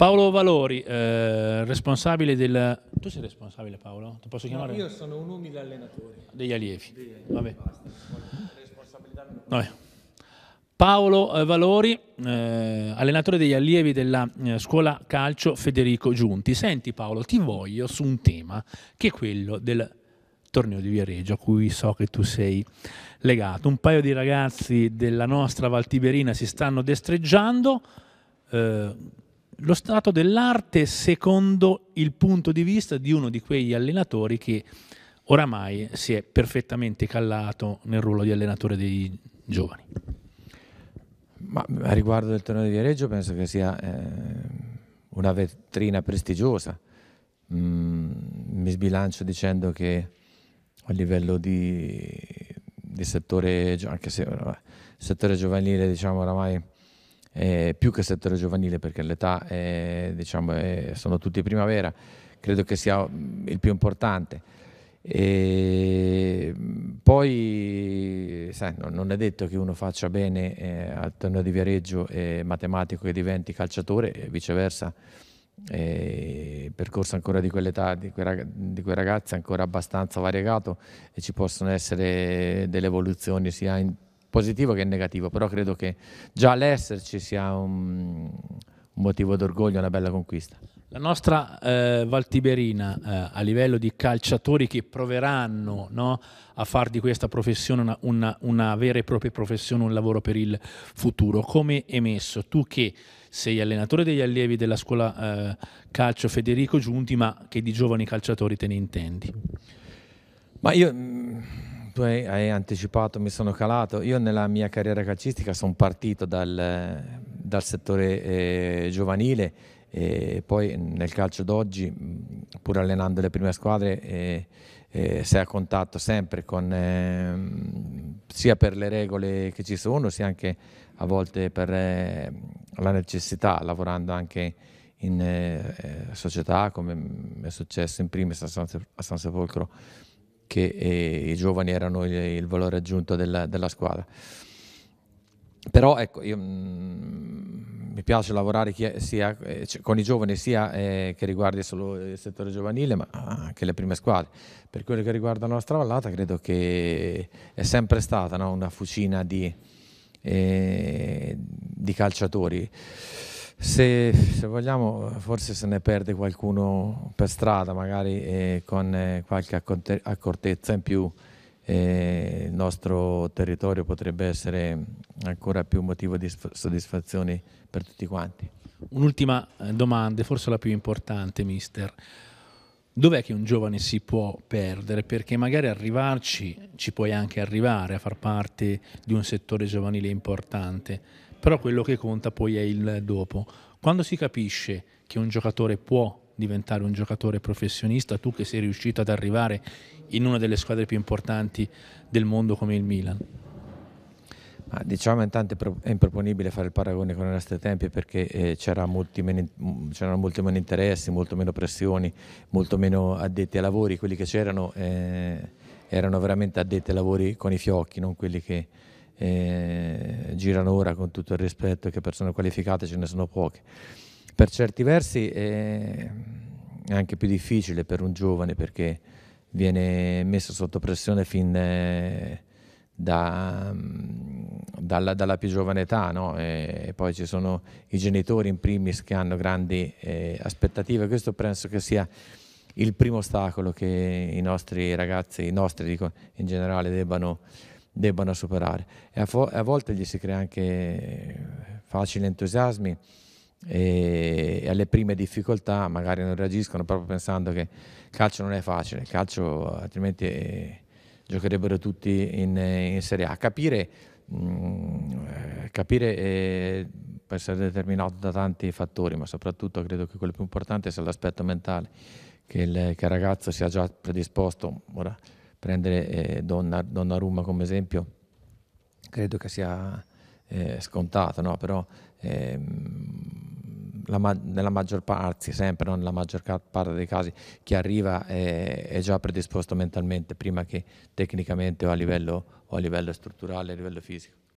Paolo Valori, eh, responsabile del... Tu sei responsabile Paolo? Ti posso chiamare? No, io sono un umile allenatore. Degli allievi. Degli allievi. Vabbè. Vabbè. Paolo eh, Valori, eh, allenatore degli allievi della eh, scuola calcio Federico Giunti. Senti Paolo, ti voglio su un tema che è quello del torneo di Viareggio a cui so che tu sei legato. Un paio di ragazzi della nostra Valtiberina si stanno destreggiando. Eh, lo stato dell'arte secondo il punto di vista di uno di quegli allenatori che oramai si è perfettamente callato nel ruolo di allenatore dei giovani. Ma a riguardo del torneo di Viareggio penso che sia eh, una vetrina prestigiosa. Mm, mi sbilancio dicendo che a livello di, di settore, anche se settore giovanile diciamo oramai eh, più che settore giovanile perché l'età è, diciamo, è, sono tutti primavera, credo che sia mm, il più importante. E mm, poi sai, non è detto che uno faccia bene eh, al torneo di Viareggio eh, matematico che diventi calciatore e viceversa il percorso ancora di quell'età di di quei ragazzi è ancora abbastanza variegato e ci possono essere delle evoluzioni sia in positivo che negativo, però credo che già l'esserci sia un, un motivo d'orgoglio, una bella conquista. La nostra eh, Valtiberina eh, a livello di calciatori che proveranno no, a far di questa professione una, una, una, vera e propria professione, un lavoro per il futuro, come è messo? Tu che sei allenatore degli allievi della scuola eh, calcio Federico Giunti, ma che di giovani calciatori te ne intendi? Ma io tu hai, anticipato, mi sono calato. Io nella mia carriera calcistica sono partito dal, dal settore eh, giovanile e poi nel calcio d'oggi, pur allenando le prime squadre, eh, eh, sei a contatto sempre con, ehm, sia per le regole che ci sono, sia anche a volte per eh, la necessità, lavorando anche in eh, società, come è successo in primis a San Sepolcro che eh, i giovani erano il, il valore aggiunto della, della, squadra. Però ecco, io, mh, mm, mi piace lavorare chi, sia, eh, con i giovani sia eh, che riguardi solo il settore giovanile, ma anche le prime squadre. Per quello che riguarda la nostra vallata, credo che è sempre stata no, una fucina di, eh, di calciatori. Se, se, vogliamo, forse se ne perde qualcuno per strada, magari eh, con eh, qualche accortezza in più, eh, il nostro territorio potrebbe essere ancora più motivo di soddisfazione per tutti quanti. Un'ultima eh, domanda, forse la più importante, mister. Dov'è che un giovane si può perdere? Perché magari arrivarci ci puoi anche arrivare a far parte di un settore giovanile importante però quello che conta poi è il dopo. Quando si capisce che un giocatore può diventare un giocatore professionista, tu che sei riuscito ad arrivare in una delle squadre più importanti del mondo come il Milan? Ma diciamo intanto è improponibile fare il paragone con i nostri tempi perché eh, c'erano molti, molti meno interessi, molto meno pressioni, molto meno addetti ai lavori, quelli che c'erano eh, erano veramente addetti ai lavori con i fiocchi, non quelli che, eh, girano ora con tutto il rispetto che persone qualificate ce ne sono poche. Per certi versi è anche più difficile per un giovane perché viene messo sotto pressione fin eh, da, mm, dalla, dalla, più giovane età, no? e poi ci sono i genitori in primis che hanno grandi eh, aspettative, questo penso che sia il primo ostacolo che i nostri ragazzi, i nostri dico in generale, debbano debbano superare. E a, fo- a volte gli si crea anche facili entusiasmi e alle prime difficoltà magari non reagiscono proprio pensando che il calcio non è facile, il calcio altrimenti eh, giocherebbero tutti in, in, Serie A. Capire, mh, mm, eh, capire eh, può essere determinato da tanti fattori, ma soprattutto credo che quello più importante sia l'aspetto mentale, che il, che il ragazzo sia già predisposto. Ora, prendere eh, Donna, Donnarumma come esempio credo che sia eh, scontato, no? però ehm, ma- nella maggior parte, sempre, non nella maggior parte dei casi, chi arriva è, è già predisposto mentalmente prima che tecnicamente o a livello, o a livello strutturale, a livello fisico.